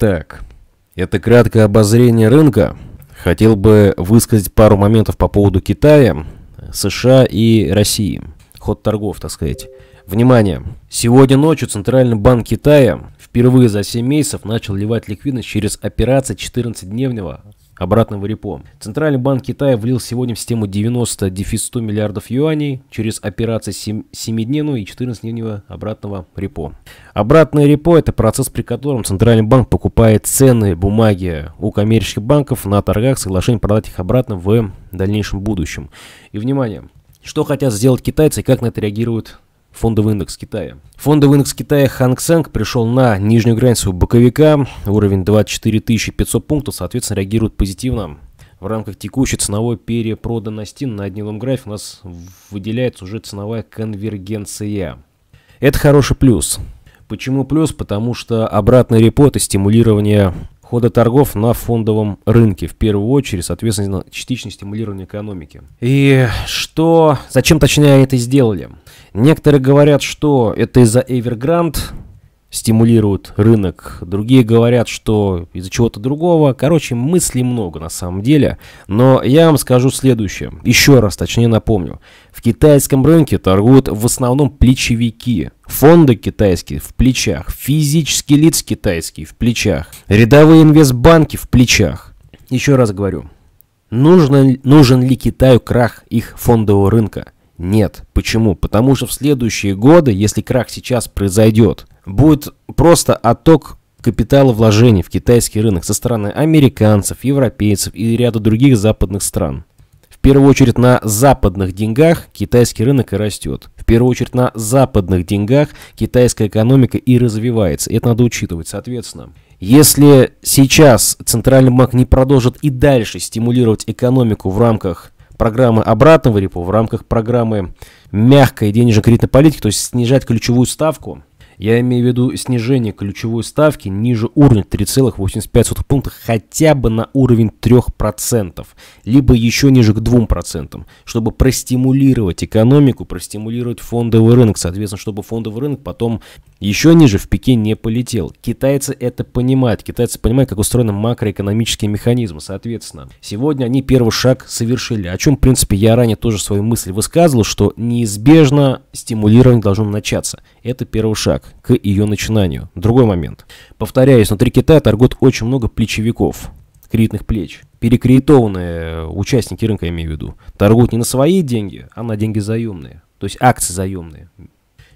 Так, это краткое обозрение рынка. Хотел бы высказать пару моментов по поводу Китая, США и России. Ход торгов, так сказать. Внимание! Сегодня ночью Центральный банк Китая впервые за 7 месяцев начал ливать ликвидность через операции 14-дневного обратным в репо. Центральный банк Китая влил сегодня в систему 90 дефис 100 миллиардов юаней через операции 7-дневного ну и 14-дневного обратного репо. Обратное репо – это процесс, при котором Центральный банк покупает ценные бумаги у коммерческих банков на торгах с соглашением продать их обратно в дальнейшем будущем. И внимание, что хотят сделать китайцы и как на это реагируют Фондовый индекс Китая. Фондовый индекс Китая Ханг Сенг пришел на нижнюю границу боковика, уровень 24 500 пунктов, соответственно, реагирует позитивно. В рамках текущей ценовой перепроданности на дневном графе у нас выделяется уже ценовая конвергенция. Это хороший плюс. Почему плюс? Потому что обратный репорт и стимулирование хода торгов на фондовом рынке, в первую очередь, соответственно, частично стимулирование экономики. И что, зачем точнее это сделали? Некоторые говорят, что это из-за Evergrande, стимулируют рынок, другие говорят, что из-за чего-то другого. Короче, мыслей много на самом деле. Но я вам скажу следующее. Еще раз, точнее напомню. В китайском рынке торгуют в основном плечевики. Фонды китайские в плечах. Физические лица китайские в плечах. Рядовые инвестбанки в плечах. Еще раз говорю. Нужно, нужен ли Китаю крах их фондового рынка? Нет. Почему? Потому что в следующие годы, если крах сейчас произойдет, будет просто отток капитала вложений в китайский рынок со стороны американцев, европейцев и ряда других западных стран. В первую очередь на западных деньгах китайский рынок и растет. В первую очередь на западных деньгах китайская экономика и развивается. Это надо учитывать, соответственно. Если сейчас Центральный банк не продолжит и дальше стимулировать экономику в рамках программы обратного репо, в рамках программы мягкой денежно-кредитной политики, то есть снижать ключевую ставку, я имею в виду снижение ключевой ставки ниже уровня 3,85 пункта хотя бы на уровень 3%, либо еще ниже к 2%, чтобы простимулировать экономику, простимулировать фондовый рынок, соответственно, чтобы фондовый рынок потом еще ниже в пике не полетел. Китайцы это понимают, китайцы понимают, как устроены макроэкономические механизмы, соответственно. Сегодня они первый шаг совершили, о чем, в принципе, я ранее тоже свою мысль высказывал, что неизбежно стимулирование должно начаться. Это первый шаг к ее начинанию. Другой момент. Повторяюсь, внутри Китая торгуют очень много плечевиков, кредитных плеч. Перекредитованные э, участники рынка, я имею в виду, торгуют не на свои деньги, а на деньги заемные. То есть акции заемные.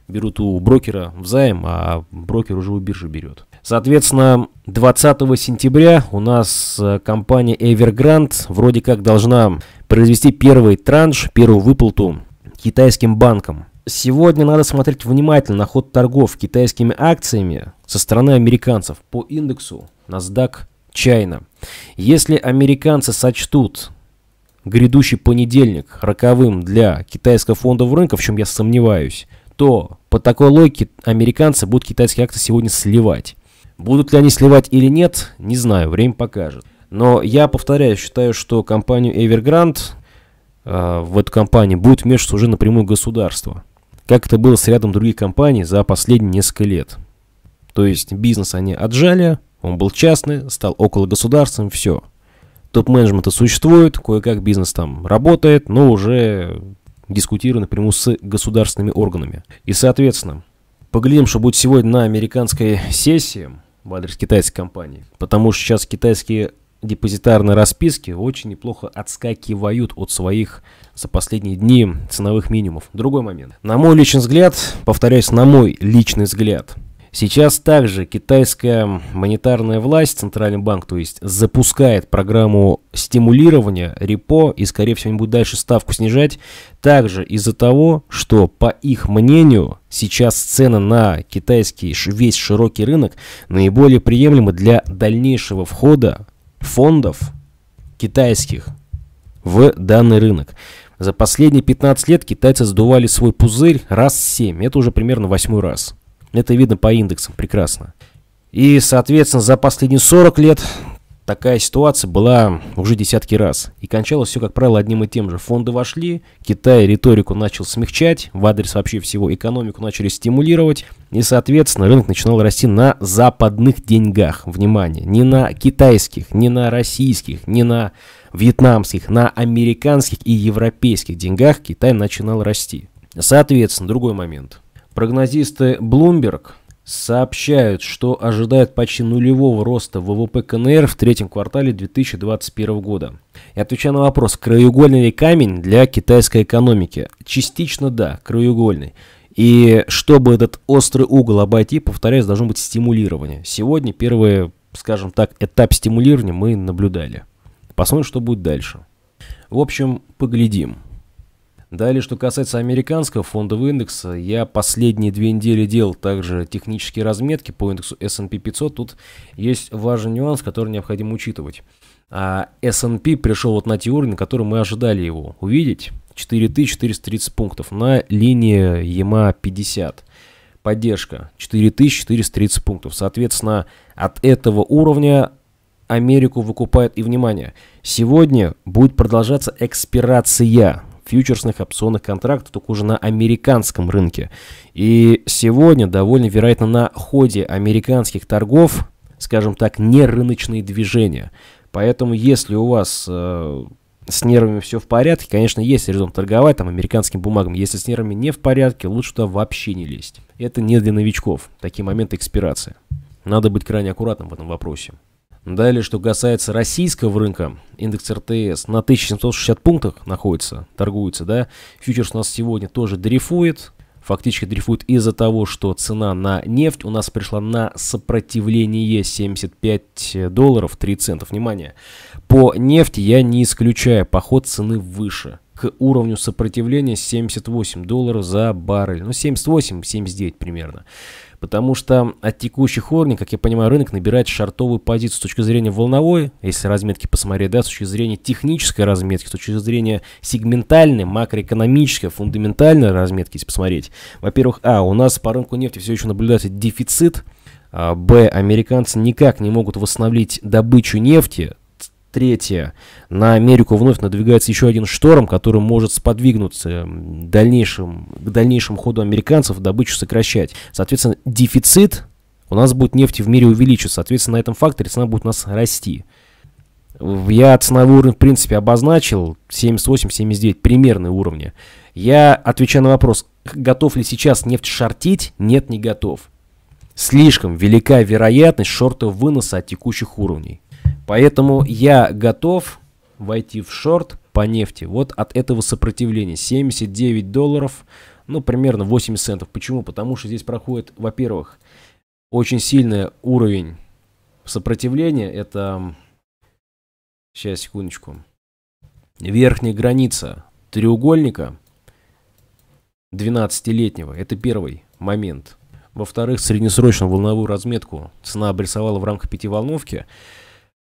Берут у брокера в а брокер уже у биржи берет. Соответственно, 20 сентября у нас э, компания Evergrande вроде как должна произвести первый транш, первую выплату китайским банкам. Сегодня надо смотреть внимательно на ход торгов китайскими акциями со стороны американцев по индексу NASDAQ China. Если американцы сочтут грядущий понедельник роковым для китайского фондового рынка, в чем я сомневаюсь, то по такой логике американцы будут китайские акции сегодня сливать. Будут ли они сливать или нет, не знаю, время покажет. Но я повторяю, считаю, что компанию Evergrande э, в эту компанию будет вмешиваться уже напрямую государство как это было с рядом других компаний за последние несколько лет. То есть бизнес они отжали, он был частный, стал около государственным, все. Топ-менеджменты существует, кое-как бизнес там работает, но уже дискутируя напрямую с государственными органами. И, соответственно, поглядим, что будет сегодня на американской сессии в адрес китайской компании. Потому что сейчас китайские депозитарные расписки очень неплохо отскакивают от своих за последние дни ценовых минимумов. Другой момент. На мой личный взгляд, повторяюсь, на мой личный взгляд, Сейчас также китайская монетарная власть, центральный банк, то есть запускает программу стимулирования репо и, скорее всего, они будут дальше ставку снижать. Также из-за того, что, по их мнению, сейчас цены на китайский весь широкий рынок наиболее приемлемы для дальнейшего входа фондов китайских в данный рынок. За последние 15 лет китайцы сдували свой пузырь раз 7. Это уже примерно восьмой раз. Это видно по индексам прекрасно. И, соответственно, за последние 40 лет Такая ситуация была уже десятки раз, и кончалось все, как правило, одним и тем же. Фонды вошли, Китай риторику начал смягчать, в адрес вообще всего экономику начали стимулировать, и, соответственно, рынок начинал расти на западных деньгах, внимание, не на китайских, не на российских, не на вьетнамских, на американских и европейских деньгах Китай начинал расти. Соответственно, другой момент. Прогнозисты Bloomberg – сообщают, что ожидают почти нулевого роста ВВП КНР в третьем квартале 2021 года. И отвечая на вопрос, краеугольный ли камень для китайской экономики? Частично да, краеугольный. И чтобы этот острый угол обойти, повторяюсь, должно быть стимулирование. Сегодня первый, скажем так, этап стимулирования мы наблюдали. Посмотрим, что будет дальше. В общем, поглядим. Далее, что касается американского фондового индекса, я последние две недели делал также технические разметки по индексу S&P 500. Тут есть важный нюанс, который необходимо учитывать. А S&P пришел вот на те уровни, на которые мы ожидали его увидеть. 4430 пунктов на линии EMA 50. Поддержка 4430 пунктов. Соответственно, от этого уровня Америку выкупает и внимание. Сегодня будет продолжаться экспирация фьючерсных опционных контрактов, только уже на американском рынке. И сегодня довольно вероятно на ходе американских торгов, скажем так, нерыночные движения. Поэтому если у вас э, с нервами все в порядке, конечно, есть резон торговать там американским бумагам. Если с нервами не в порядке, лучше туда вообще не лезть. Это не для новичков. Такие моменты экспирации. Надо быть крайне аккуратным в этом вопросе. Далее, что касается российского рынка, индекс РТС на 1760 пунктах находится, торгуется, да. Фьючерс у нас сегодня тоже дрейфует, фактически дрейфует из-за того, что цена на нефть у нас пришла на сопротивление 75 долларов 3 цента. Внимание, по нефти я не исключаю поход цены выше к уровню сопротивления 78 долларов за баррель. Ну, 78-79 примерно. Потому что от текущих уровней, как я понимаю, рынок набирает шартовую позицию с точки зрения волновой, если разметки посмотреть, да, с точки зрения технической разметки, с точки зрения сегментальной, макроэкономической, фундаментальной разметки, если посмотреть. Во-первых, а, у нас по рынку нефти все еще наблюдается дефицит, а, Б. Американцы никак не могут восстановить добычу нефти, Третье. На Америку вновь надвигается еще один шторм, который может сподвигнуться дальнейшим, к дальнейшему ходу американцев добычу сокращать. Соответственно, дефицит у нас будет нефти в мире увеличится. Соответственно, на этом факторе цена будет у нас расти. Я ценовой уровень, в принципе, обозначил 78-79, примерные уровни. Я отвечаю на вопрос, готов ли сейчас нефть шортить? Нет, не готов. Слишком велика вероятность шорта выноса от текущих уровней. Поэтому я готов войти в шорт по нефти. Вот от этого сопротивления 79 долларов, ну примерно 8 центов. Почему? Потому что здесь проходит, во-первых, очень сильный уровень сопротивления. Это, сейчас, секундочку, верхняя граница треугольника 12-летнего. Это первый момент. Во-вторых, среднесрочную волновую разметку цена обрисовала в рамках пятиволновки. волновки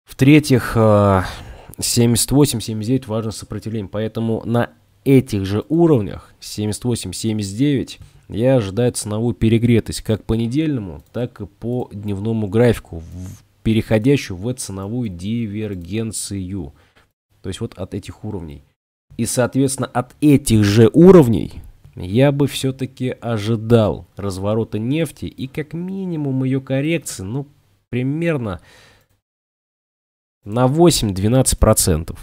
в-третьих, 78-79 э, важно сопротивление. Поэтому на этих же уровнях, 78-79, я ожидаю ценовую перегретость как по недельному, так и по дневному графику, переходящую в ценовую дивергенцию. То есть вот от этих уровней. И, соответственно, от этих же уровней я бы все-таки ожидал разворота нефти и как минимум ее коррекции, ну, примерно на 8-12%.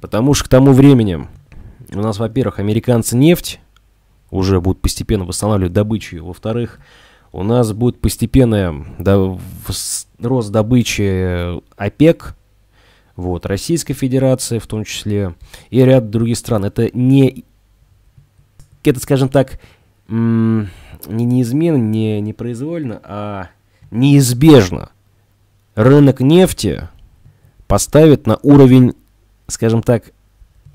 Потому что к тому времени у нас, во-первых, американцы нефть уже будут постепенно восстанавливать добычу. Во-вторых, у нас будет постепенный рост добычи э, ОПЕК, вот, Российской Федерации в том числе, и ряд других стран. Это не, это, скажем так, не неизменно, не, не произвольно, а неизбежно. Рынок нефти поставит на уровень, скажем так,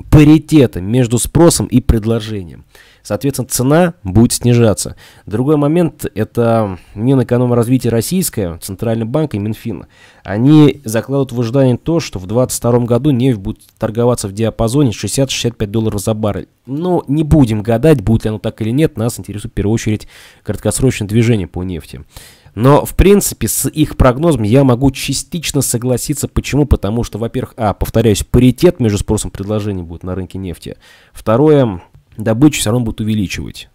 паритета между спросом и предложением. Соответственно, цена будет снижаться. Другой момент – это Минэкономразвитие Российское, Центральный банк и Минфин. Они закладывают в ожидание то, что в 2022 году нефть будет торговаться в диапазоне 60-65 долларов за баррель. Но не будем гадать, будет ли оно так или нет, нас интересует в первую очередь краткосрочное движение по нефти. Но, в принципе, с их прогнозом я могу частично согласиться. Почему? Потому что, во-первых, а, повторяюсь, паритет между спросом и предложением будет на рынке нефти. Второе, добычу все равно будут увеличивать.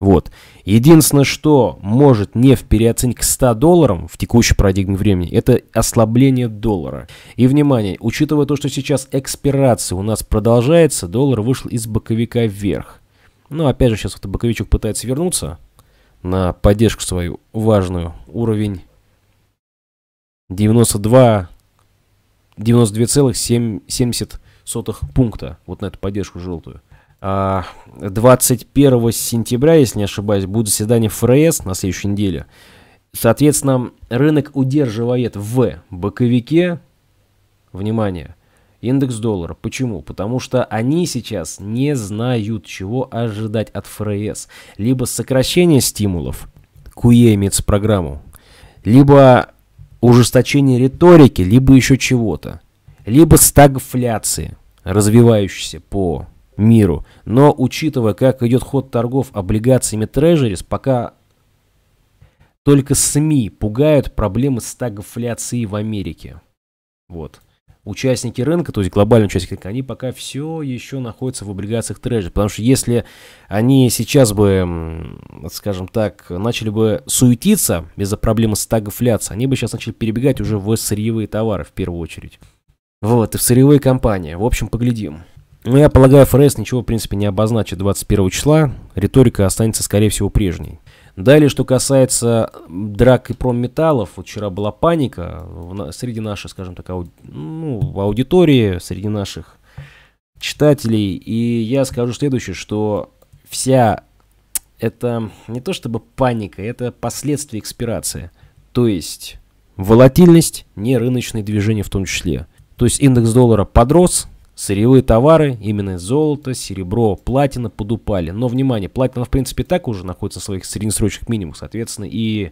Вот. Единственное, что может нефть переоценить к 100 долларам в текущей парадигме времени, это ослабление доллара. И, внимание, учитывая то, что сейчас экспирация у нас продолжается, доллар вышел из боковика вверх. Ну, опять же, сейчас вот боковичок пытается вернуться, на поддержку свою важную. Уровень 92, 92,70 пункта. Вот на эту поддержку желтую. 21 а, сентября, если не ошибаюсь, будет заседание ФРС на следующей неделе. Соответственно, рынок удерживает в боковике, внимание, Индекс доллара. Почему? Потому что они сейчас не знают, чего ожидать от ФРС. Либо сокращение стимулов, QE имеется программу, либо ужесточение риторики, либо еще чего-то. Либо стагфляции, развивающейся по миру. Но учитывая, как идет ход торгов облигациями трежерис, пока только СМИ пугают проблемы стагфляции в Америке. Вот участники рынка, то есть глобальные участники рынка, они пока все еще находятся в облигациях трежа. Потому что если они сейчас бы, скажем так, начали бы суетиться без за проблемы стагфляции, они бы сейчас начали перебегать уже в сырьевые товары в первую очередь. Вот, и в сырьевые компании. В общем, поглядим. Ну, я полагаю, ФРС ничего, в принципе, не обозначит 21 числа. Риторика останется, скорее всего, прежней. Далее, что касается драк и промметаллов, вот вчера была паника в, среди нашей, скажем так, ауди, ну, аудитории, среди наших читателей. И я скажу следующее, что вся это не то чтобы паника, это последствия экспирации. То есть волатильность, не рыночные движения в том числе. То есть индекс доллара подрос, Сырьевые товары, именно золото, серебро, платина подупали. Но, внимание, платина, в принципе, так уже находится в своих среднесрочных минимумах, соответственно, и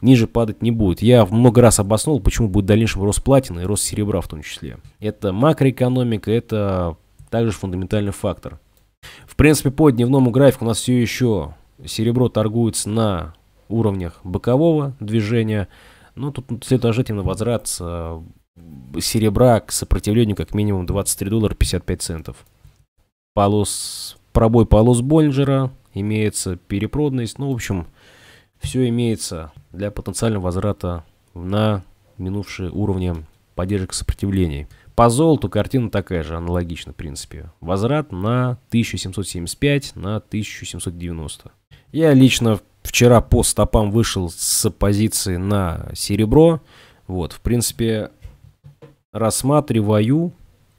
ниже падать не будет. Я много раз обоснул, почему будет в дальнейшем рост платины и рост серебра в том числе. Это макроэкономика, это также фундаментальный фактор. В принципе, по дневному графику у нас все еще серебро торгуется на уровнях бокового движения. Но ну, тут следует ожидать именно возврат а, серебра к сопротивлению как минимум 23 доллара 55 центов. Полос, пробой полос Боллинджера, имеется перепроданность. Ну, в общем, все имеется для потенциального возврата на минувшие уровни поддержек сопротивлений. По золоту картина такая же, аналогично, в принципе. Возврат на 1775, на 1790. Я лично вчера по стопам вышел с позиции на серебро. Вот, в принципе, рассматриваю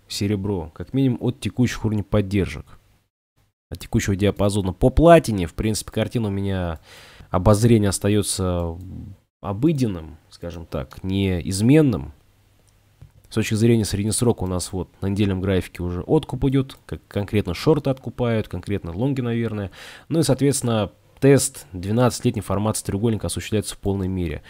серебро как минимум от текущих уровней поддержек. От текущего диапазона. По платине, в принципе, картина у меня обозрение остается обыденным, скажем так, неизменным. С точки зрения среднесрока у нас вот на недельном графике уже откуп идет, как конкретно шорты откупают, конкретно лонги, наверное. Ну и, соответственно, тест 12-летний формат треугольника осуществляется в полной мере.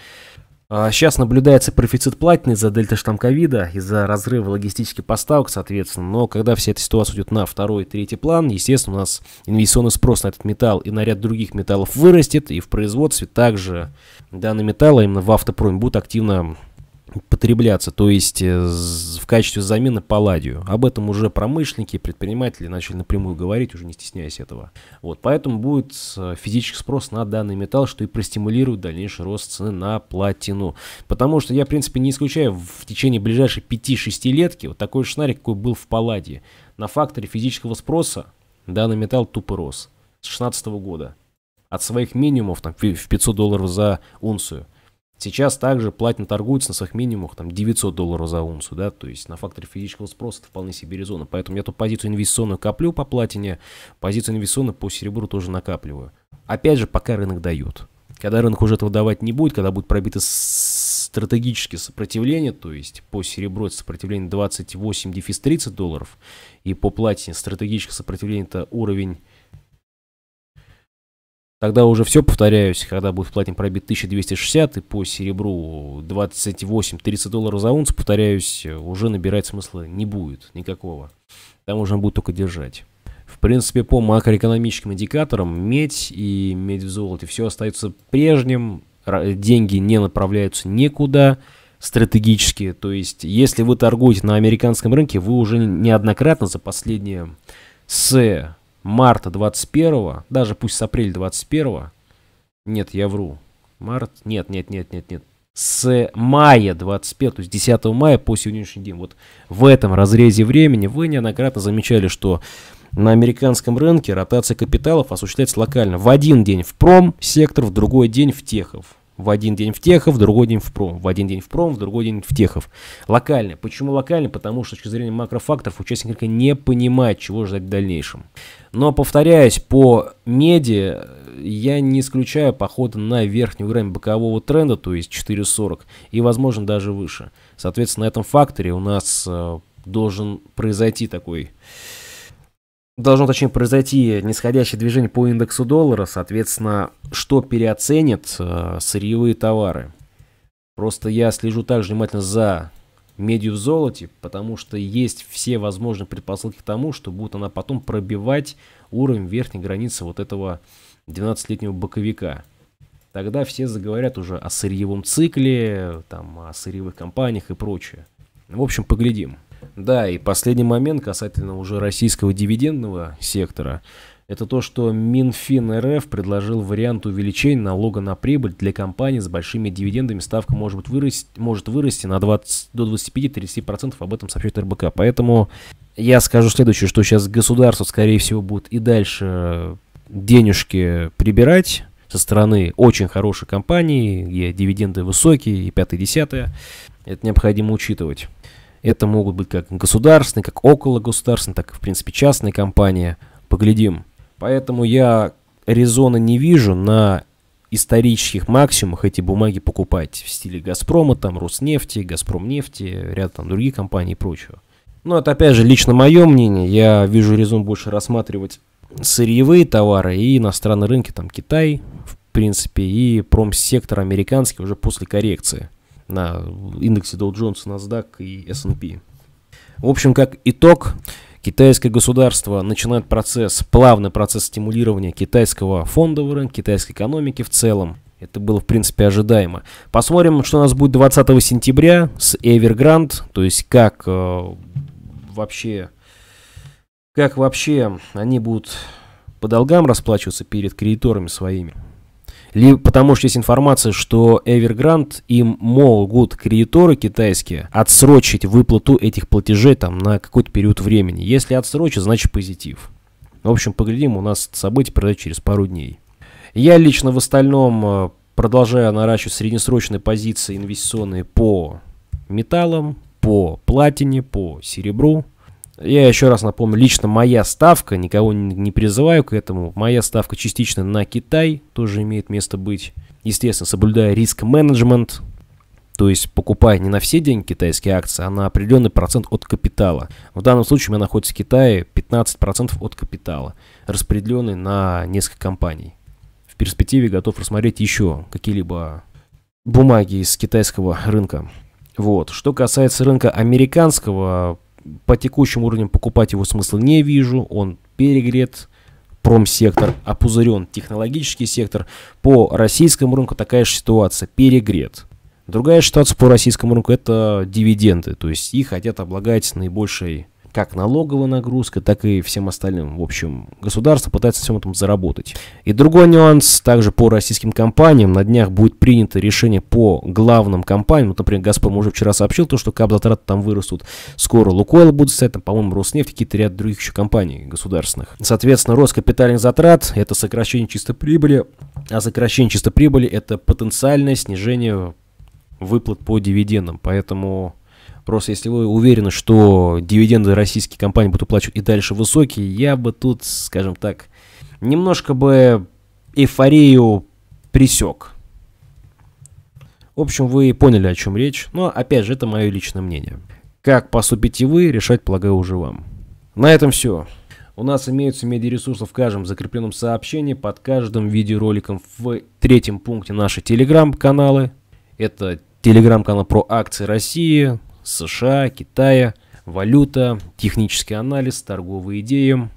А, сейчас наблюдается профицит платины из-за дельта-штамм ковида, из-за разрыва логистических поставок, соответственно. Но когда вся эта ситуация уйдет на второй и третий план, естественно, у нас инвестиционный спрос на этот металл и на ряд других металлов вырастет, и в производстве также данные металлы а именно в автопроме будут активно потребляться, то есть э, в качестве замены палладию. Об этом уже промышленники и предприниматели начали напрямую говорить, уже не стесняясь этого. Вот, поэтому будет э, физический спрос на данный металл, что и простимулирует дальнейший рост цены на платину. Потому что я, в принципе, не исключаю в течение ближайшей 5-6 летки вот такой сценарий, какой был в палладии. На факторе физического спроса данный металл тупо рос с 2016 года от своих минимумов там, в 500 долларов за унцию Сейчас также платина торгуется на своих минимумах там 900 долларов за унцию, да, то есть на факторе физического спроса это вполне себе резонно. Поэтому я тут позицию инвестиционную коплю по платине, позицию инвестиционную по серебру тоже накапливаю. Опять же, пока рынок дает. Когда рынок уже этого давать не будет, когда будет пробито стратегические сопротивления, то есть по серебру это сопротивление 28 дефис 30 долларов, и по платине стратегическое сопротивление это уровень Тогда уже все, повторяюсь, когда будет платин пробит 1260 и по серебру 28-30 долларов за унцию, повторяюсь, уже набирать смысла не будет никакого. Там уже будет только держать. В принципе, по макроэкономическим индикаторам медь и медь в золоте все остается прежним, деньги не направляются никуда стратегически. То есть, если вы торгуете на американском рынке, вы уже неоднократно за последние с марта 21 даже пусть с апреля 21 нет, я вру, март, нет, нет, нет, нет, нет, с мая 21, то есть 10 мая по сегодняшний день, вот в этом разрезе времени вы неоднократно замечали, что на американском рынке ротация капиталов осуществляется локально. В один день в пром сектор, в другой день в техов в один день в Техов, в другой день в Пром, в один день в Пром, в другой день в Техов. Локально. Почему локально? Потому что с точки зрения макрофакторов участник рынка не понимает, чего ждать в дальнейшем. Но, повторяюсь, по меди э, я не исключаю похода на верхнюю грань бокового тренда, то есть 4.40, и, возможно, даже выше. Соответственно, на этом факторе у нас э, должен произойти такой должно, точнее, произойти нисходящее движение по индексу доллара, соответственно, что переоценит э, сырьевые товары. Просто я слежу также внимательно за медью в золоте, потому что есть все возможные предпосылки к тому, что будет она потом пробивать уровень верхней границы вот этого 12-летнего боковика. Тогда все заговорят уже о сырьевом цикле, там, о сырьевых компаниях и прочее. В общем, поглядим. Да, и последний момент касательно уже российского дивидендного сектора. Это то, что Минфин РФ предложил вариант увеличения налога на прибыль для компаний с большими дивидендами. Ставка может, быть вырасти, может вырасти на 20, до 25-30%, об этом сообщает РБК. Поэтому я скажу следующее, что сейчас государство, скорее всего, будет и дальше денежки прибирать со стороны очень хорошей компании, где дивиденды высокие, и 5 и 10 это необходимо учитывать. Это могут быть как государственные, как около государственные, так и, в принципе, частные компании. Поглядим. Поэтому я резона не вижу на исторических максимумах эти бумаги покупать в стиле «Газпрома», там, «Роснефти», «Газпромнефти», ряд там других компаний и прочего. Но это, опять же, лично мое мнение. Я вижу резон больше рассматривать сырьевые товары и иностранные рынки, там, Китай, в принципе, и промсектор американский уже после коррекции на индексе Dow Jones, NASDAQ и S&P. В общем, как итог, Китайское государство начинает процесс, плавный процесс стимулирования китайского фондового рынка, китайской экономики в целом. Это было, в принципе, ожидаемо. Посмотрим, что у нас будет 20 сентября с Evergrande, то есть как э, вообще, как вообще они будут по долгам расплачиваться перед кредиторами своими либо потому что есть информация, что Evergrande им могут кредиторы китайские отсрочить выплату этих платежей там на какой-то период времени. Если отсрочат, значит позитив. В общем, поглядим, у нас события произойдут через пару дней. Я лично в остальном э, продолжаю наращивать среднесрочные позиции инвестиционные по металлам, по платине, по серебру. Я еще раз напомню, лично моя ставка, никого не призываю к этому, моя ставка частично на Китай, тоже имеет место быть. Естественно, соблюдая риск-менеджмент, то есть покупая не на все деньги китайские акции, а на определенный процент от капитала. В данном случае у меня находится в Китае 15% от капитала, распределенный на несколько компаний. В перспективе готов рассмотреть еще какие-либо бумаги из китайского рынка. Вот. Что касается рынка американского, по текущим уровням покупать его смысла не вижу, он перегрет, промсектор, опузырен технологический сектор. По российскому рынку такая же ситуация, перегрет. Другая ситуация по российскому рынку – это дивиденды, то есть их хотят облагать наибольшей как налоговая нагрузка, так и всем остальным. В общем, государство пытается всем этом заработать. И другой нюанс, также по российским компаниям, на днях будет принято решение по главным компаниям. Вот, например, «Газпром» уже вчера сообщил, то, что капзатраты там вырастут. Скоро «Лукойл» будет стоять, там, по-моему, «Роснефть», какие-то ряд других еще компаний государственных. Соответственно, рост капитальных затрат – это сокращение чистой прибыли, а сокращение чистой прибыли – это потенциальное снижение выплат по дивидендам. Поэтому Просто если вы уверены, что дивиденды российские компании будут уплачивать и дальше высокие, я бы тут, скажем так, немножко бы эйфорию присек. В общем, вы поняли, о чем речь, но, опять же, это мое личное мнение. Как поступите вы, решать, полагаю, уже вам. На этом все. У нас имеются медиаресурсы в каждом закрепленном сообщении, под каждым видеороликом в третьем пункте наши телеграм-каналы. Это телеграм-канал про акции России, США, Китая, валюта, технический анализ, торговые идеи.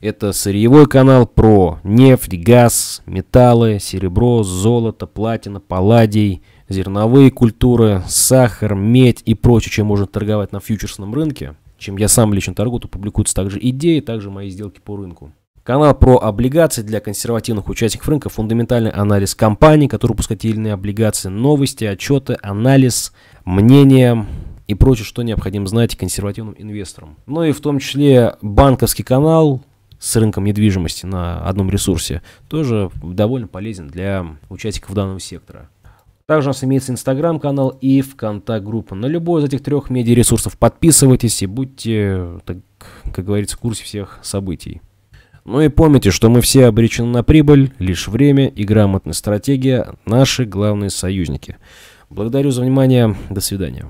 Это сырьевой канал про нефть, газ, металлы, серебро, золото, платина, палладий, зерновые культуры, сахар, медь и прочее, чем можно торговать на фьючерсном рынке. Чем я сам лично торгую, то публикуются также идеи, также мои сделки по рынку. Канал про облигации для консервативных участников рынка, фундаментальный анализ компаний, которые выпускают или иные облигации, новости, отчеты, анализ, мнение, и прочее, что необходимо знать консервативным инвесторам. Ну и в том числе банковский канал с рынком недвижимости на одном ресурсе тоже довольно полезен для участников данного сектора. Также у нас имеется Инстаграм-канал и ВКонтакт-группа. На любой из этих трех медиа-ресурсов подписывайтесь и будьте, так, как говорится, в курсе всех событий. Ну и помните, что мы все обречены на прибыль, лишь время и грамотная стратегия – наши главные союзники. Благодарю за внимание. До свидания.